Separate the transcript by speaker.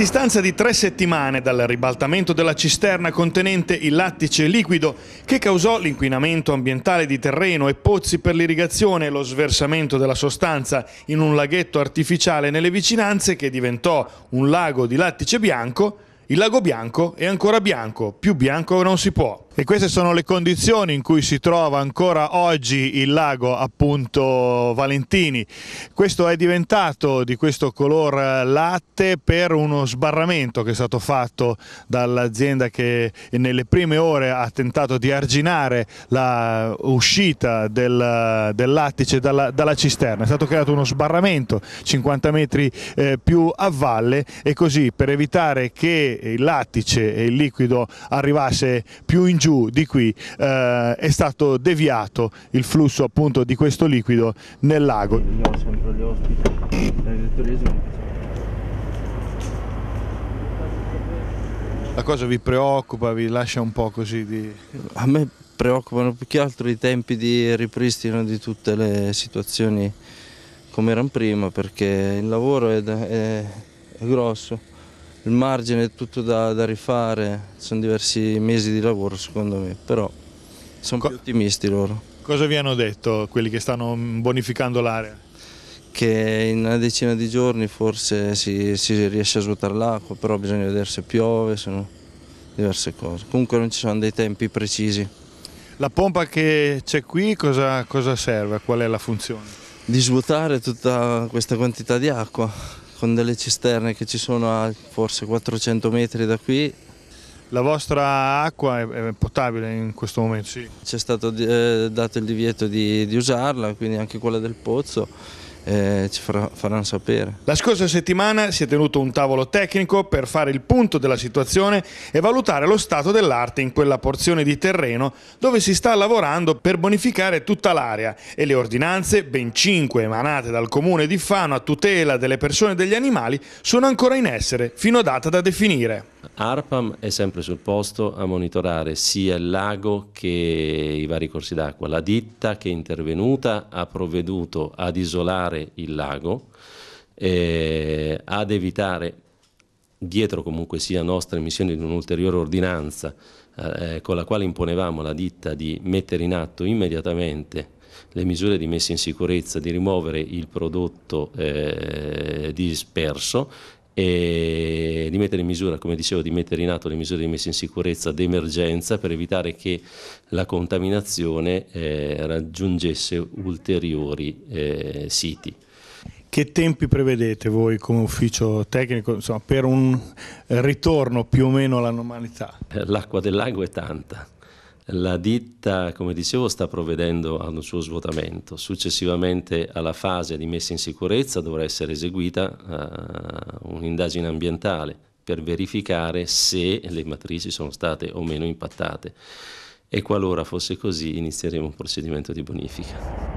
Speaker 1: distanza di tre settimane dal ribaltamento della cisterna contenente il lattice liquido che causò l'inquinamento ambientale di terreno e pozzi per l'irrigazione e lo sversamento della sostanza in un laghetto artificiale nelle vicinanze che diventò un lago di lattice bianco, il lago bianco è ancora bianco, più bianco non si può. E queste sono le condizioni in cui si trova ancora oggi il lago appunto Valentini. Questo è diventato di questo color eh, latte per uno sbarramento che è stato fatto dall'azienda che nelle prime ore ha tentato di arginare l'uscita del, eh, del lattice dalla, dalla, cisterna. È stato creato uno sbarramento 50 metri eh, più a valle e così per evitare che il lattice e il liquido arrivasse più in giù di qui eh, è stato deviato il flusso appunto di questo liquido nel lago. La cosa vi preoccupa, vi lascia un po' così di...
Speaker 2: A me preoccupano più che altro i tempi di ripristino di tutte le situazioni come erano prima perché il lavoro è, è, è grosso il margine è tutto da, da rifare, sono diversi mesi di lavoro secondo me, però sono Co più ottimisti loro.
Speaker 1: Cosa vi hanno detto quelli che stanno bonificando l'area?
Speaker 2: Che in una decina di giorni forse si, si riesce a svuotare l'acqua, però bisogna vedere se piove, sono diverse cose. Comunque non ci sono dei tempi precisi. La pompa che c'è qui cosa, cosa serve? Qual è la funzione? Di svuotare tutta questa quantità di acqua con delle cisterne che ci sono a forse 400 metri da qui.
Speaker 1: La vostra acqua è potabile in questo momento? Sì.
Speaker 2: C'è stato eh, dato il divieto di, di usarla, quindi anche quella del pozzo eh, ci farà, faranno sapere.
Speaker 1: La scorsa settimana si è tenuto un tavolo tecnico per fare il punto della situazione e valutare lo stato dell'arte in quella porzione di terreno dove si sta lavorando per bonificare tutta l'area e le ordinanze, ben cinque emanate dal comune di Fano a tutela delle persone e degli animali, sono ancora in essere, fino a data da definire.
Speaker 3: ARPAM è sempre sul posto a monitorare sia il lago che i vari corsi d'acqua. La ditta che è intervenuta ha provveduto ad isolare il lago, eh, ad evitare, dietro comunque sia nostra emissione di un'ulteriore ordinanza eh, eh, con la quale imponevamo alla ditta di mettere in atto immediatamente le misure di messa in sicurezza, di rimuovere il prodotto eh, disperso e di mettere in misura, come dicevo, di mettere in atto le misure di messa in sicurezza d'emergenza per evitare che la contaminazione eh, raggiungesse ulteriori eh, siti.
Speaker 1: Che tempi prevedete voi come ufficio tecnico insomma, per un ritorno più o meno alla normalità?
Speaker 3: L'acqua del lago è tanta. La ditta, come dicevo, sta provvedendo ad un suo svuotamento. Successivamente alla fase di messa in sicurezza dovrà essere eseguita uh, un'indagine ambientale per verificare se le matrici sono state o meno impattate e qualora fosse così inizieremo un procedimento di bonifica.